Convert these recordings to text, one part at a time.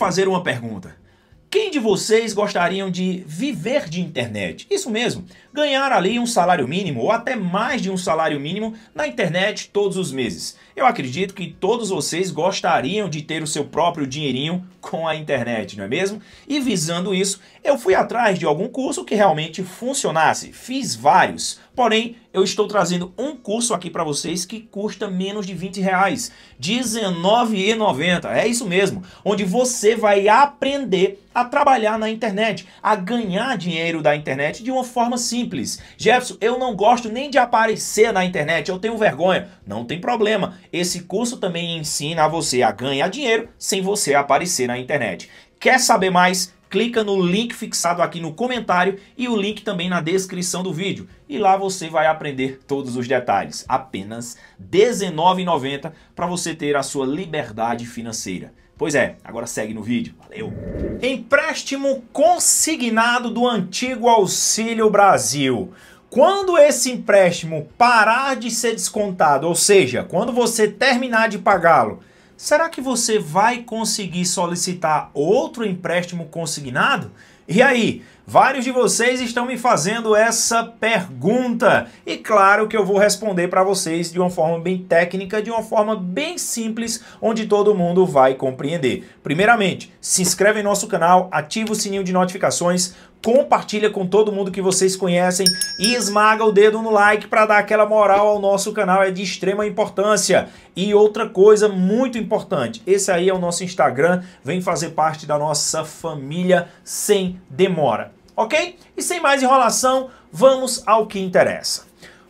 fazer uma pergunta. Quem de vocês gostariam de viver de internet? Isso mesmo, ganhar ali um salário mínimo ou até mais de um salário mínimo na internet todos os meses. Eu acredito que todos vocês gostariam de ter o seu próprio dinheirinho com a internet, não é mesmo? E visando isso, eu fui atrás de algum curso que realmente funcionasse. Fiz vários, porém eu estou trazendo um curso aqui para vocês que custa menos de 20 reais, R$19,90, é isso mesmo, onde você vai aprender a trabalhar na internet, a ganhar dinheiro da internet de uma forma simples. Jefferson, eu não gosto nem de aparecer na internet, eu tenho vergonha. Não tem problema, esse curso também ensina a você a ganhar dinheiro sem você aparecer na internet. Quer saber mais? clica no link fixado aqui no comentário e o link também na descrição do vídeo. E lá você vai aprender todos os detalhes. Apenas R$19,90 para você ter a sua liberdade financeira. Pois é, agora segue no vídeo. Valeu! Empréstimo consignado do antigo Auxílio Brasil. Quando esse empréstimo parar de ser descontado, ou seja, quando você terminar de pagá-lo, será que você vai conseguir solicitar outro empréstimo consignado? E aí, Vários de vocês estão me fazendo essa pergunta e claro que eu vou responder para vocês de uma forma bem técnica, de uma forma bem simples, onde todo mundo vai compreender. Primeiramente, se inscreve em nosso canal, ativa o sininho de notificações, compartilha com todo mundo que vocês conhecem e esmaga o dedo no like para dar aquela moral ao nosso canal, é de extrema importância. E outra coisa muito importante, esse aí é o nosso Instagram, vem fazer parte da nossa família sem demora ok? E sem mais enrolação, vamos ao que interessa.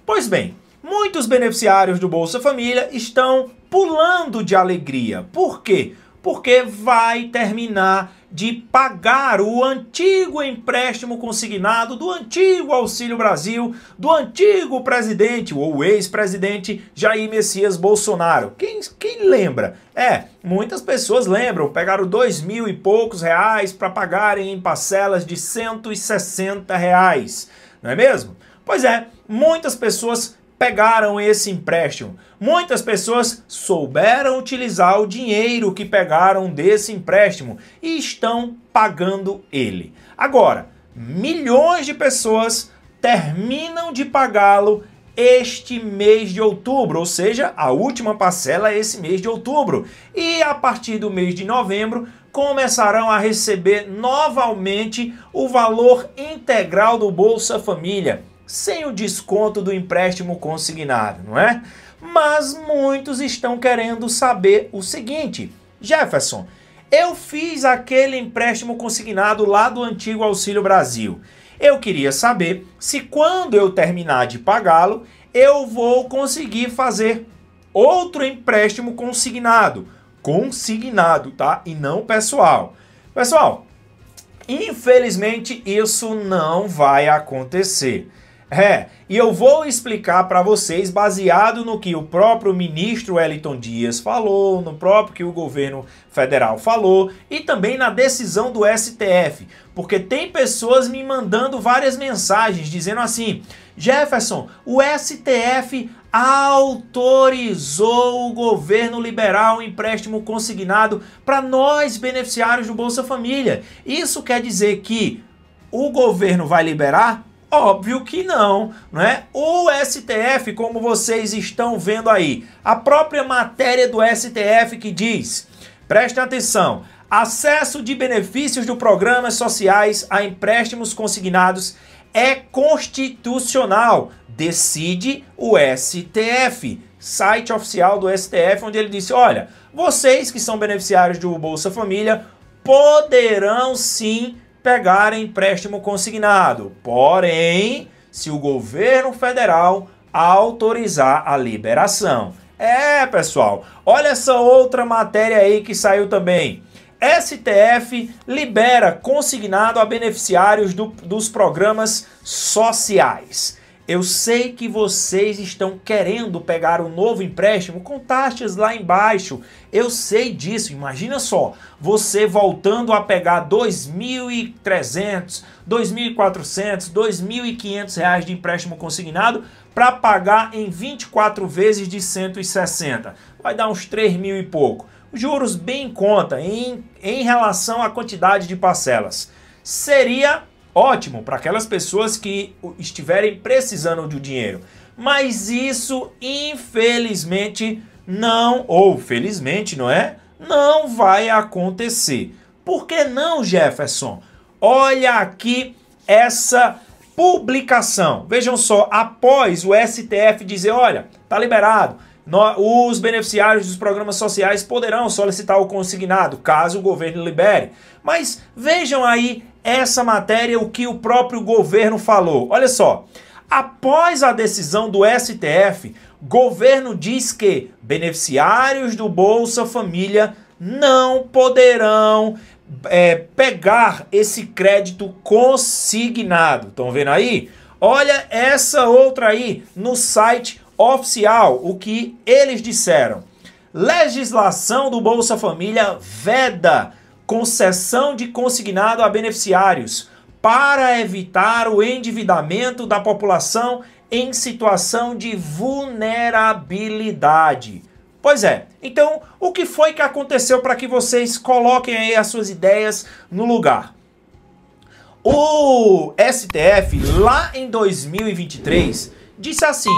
Pois bem, muitos beneficiários do Bolsa Família estão pulando de alegria. Por quê? Porque vai terminar de pagar o antigo empréstimo consignado do antigo Auxílio Brasil, do antigo presidente ou ex-presidente Jair Messias Bolsonaro. Quem, quem lembra? É, muitas pessoas lembram, pegaram dois mil e poucos reais para pagarem em parcelas de 160 reais, não é mesmo? Pois é, muitas pessoas pegaram esse empréstimo. Muitas pessoas souberam utilizar o dinheiro que pegaram desse empréstimo e estão pagando ele. Agora, milhões de pessoas terminam de pagá-lo este mês de outubro, ou seja, a última parcela é esse mês de outubro. E a partir do mês de novembro começarão a receber novamente o valor integral do Bolsa Família sem o desconto do empréstimo consignado, não é? Mas muitos estão querendo saber o seguinte: Jefferson, eu fiz aquele empréstimo consignado lá do antigo Auxílio Brasil. Eu queria saber se quando eu terminar de pagá-lo, eu vou conseguir fazer outro empréstimo consignado. Consignado, tá? E não pessoal. Pessoal, infelizmente isso não vai acontecer. É, e eu vou explicar para vocês baseado no que o próprio ministro Wellington Dias falou, no próprio que o governo federal falou e também na decisão do STF, porque tem pessoas me mandando várias mensagens dizendo assim: "Jefferson, o STF autorizou o governo liberar o empréstimo consignado para nós beneficiários do Bolsa Família. Isso quer dizer que o governo vai liberar Óbvio que não, não é? O STF, como vocês estão vendo aí, a própria matéria do STF que diz, prestem atenção, acesso de benefícios do programas sociais a empréstimos consignados é constitucional, decide o STF, site oficial do STF, onde ele disse: olha, vocês que são beneficiários do Bolsa Família poderão sim pegar empréstimo consignado, porém, se o governo federal autorizar a liberação. É, pessoal, olha essa outra matéria aí que saiu também. STF libera consignado a beneficiários do, dos programas sociais. Eu sei que vocês estão querendo pegar um novo empréstimo com taxas lá embaixo. Eu sei disso. Imagina só, você voltando a pegar 2.300, 2.400, 2.500 reais de empréstimo consignado para pagar em 24 vezes de 160. Vai dar uns 3 mil e pouco. Juros bem em conta em, em relação à quantidade de parcelas. Seria Ótimo para aquelas pessoas que estiverem precisando de dinheiro. Mas isso, infelizmente, não, ou felizmente, não é? Não vai acontecer. Por que não, Jefferson? Olha aqui essa publicação. Vejam só, após o STF dizer, olha, tá liberado, os beneficiários dos programas sociais poderão solicitar o consignado, caso o governo libere. Mas vejam aí essa matéria o que o próprio governo falou. Olha só. Após a decisão do STF, governo diz que beneficiários do Bolsa Família não poderão é, pegar esse crédito consignado. Estão vendo aí? Olha essa outra aí no site oficial, o que eles disseram. Legislação do Bolsa Família veda concessão de consignado a beneficiários para evitar o endividamento da população em situação de vulnerabilidade. Pois é, então o que foi que aconteceu para que vocês coloquem aí as suas ideias no lugar? O STF, lá em 2023, disse assim: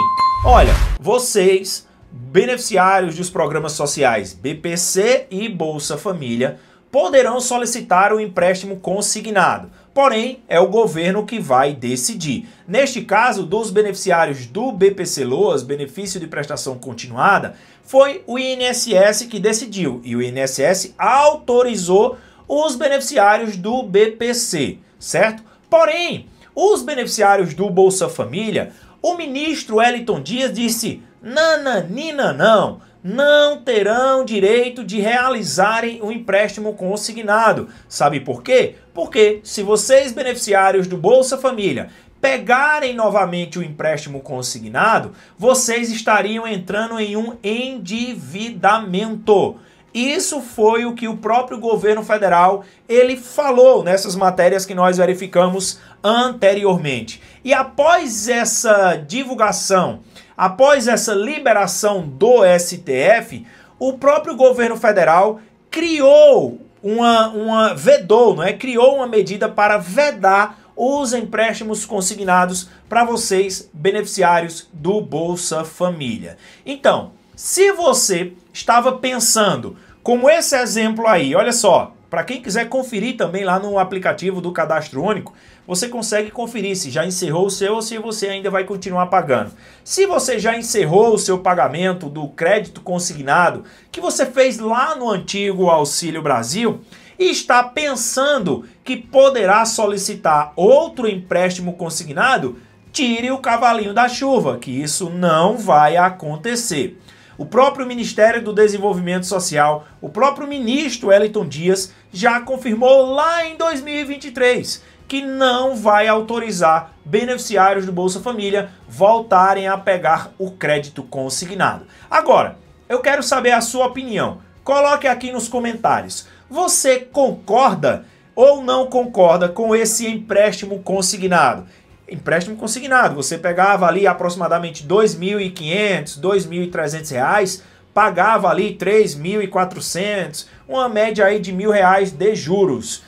olha, vocês, beneficiários dos programas sociais BPC e Bolsa Família, poderão solicitar o empréstimo consignado. Porém, é o governo que vai decidir. Neste caso, dos beneficiários do BPC Loas, benefício de prestação continuada, foi o INSS que decidiu e o INSS autorizou os beneficiários do BPC, certo? Porém, os beneficiários do Bolsa Família, o ministro Eliton Dias disse: "Nananina não, não terão direito de realizarem o um empréstimo consignado. Sabe por quê? Porque se vocês beneficiários do Bolsa Família pegarem novamente o empréstimo consignado, vocês estariam entrando em um endividamento. Isso foi o que o próprio governo federal ele falou nessas matérias que nós verificamos anteriormente. E após essa divulgação, após essa liberação do STF, o próprio governo federal criou uma, uma vedou, não é? Criou uma medida para vedar os empréstimos consignados para vocês beneficiários do Bolsa Família. Então, se você estava pensando, como esse exemplo aí, olha só, para quem quiser conferir também lá no aplicativo do Cadastro Único, você consegue conferir se já encerrou o seu ou se você ainda vai continuar pagando. Se você já encerrou o seu pagamento do crédito consignado que você fez lá no antigo Auxílio Brasil e está pensando que poderá solicitar outro empréstimo consignado, tire o cavalinho da chuva, que isso não vai acontecer. O próprio Ministério do Desenvolvimento Social, o próprio ministro Eliton Dias, já confirmou lá em 2023 que não vai autorizar beneficiários do Bolsa Família voltarem a pegar o crédito consignado. Agora, eu quero saber a sua opinião. Coloque aqui nos comentários. Você concorda ou não concorda com esse empréstimo consignado? empréstimo consignado. Você pegava ali aproximadamente R$ 2.500, R$ 2.300, pagava ali R$ 3.400, uma média aí de R$ 1.000 de juros.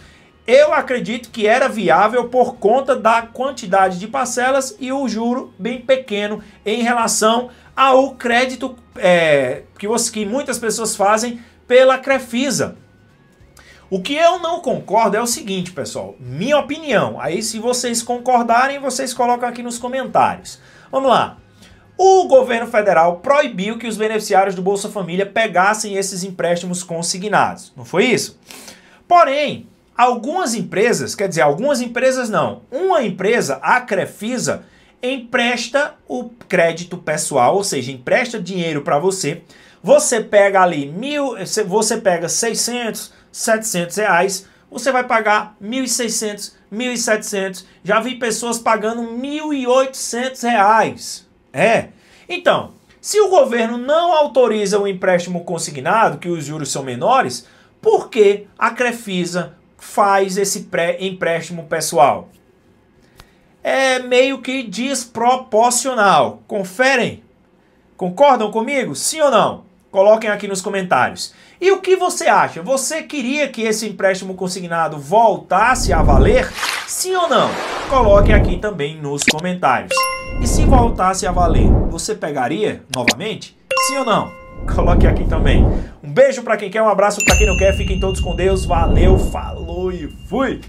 Eu acredito que era viável por conta da quantidade de parcelas e o juro bem pequeno em relação ao crédito é, que, você, que muitas pessoas fazem pela Crefisa. O que eu não concordo é o seguinte, pessoal. Minha opinião. Aí, se vocês concordarem, vocês colocam aqui nos comentários. Vamos lá. O governo federal proibiu que os beneficiários do Bolsa Família pegassem esses empréstimos consignados. Não foi isso? Porém, algumas empresas, quer dizer, algumas empresas não. Uma empresa, a Crefisa, empresta o crédito pessoal, ou seja, empresta dinheiro para você. Você pega ali mil, você pega 600, 700 reais, você vai pagar 1.600, 1.700. Já vi pessoas pagando 1.800 reais. É. Então, se o governo não autoriza o empréstimo consignado, que os juros são menores, por que a Crefisa faz esse pré empréstimo pessoal? É meio que desproporcional. Conferem? Concordam comigo? Sim ou não? Coloquem aqui nos comentários. E o que você acha? Você queria que esse empréstimo consignado voltasse a valer? Sim ou não? Coloquem aqui também nos comentários. E se voltasse a valer, você pegaria novamente? Sim ou não? Coloque aqui também. Um beijo para quem quer, um abraço para quem não quer. Fiquem todos com Deus. Valeu, falou e fui.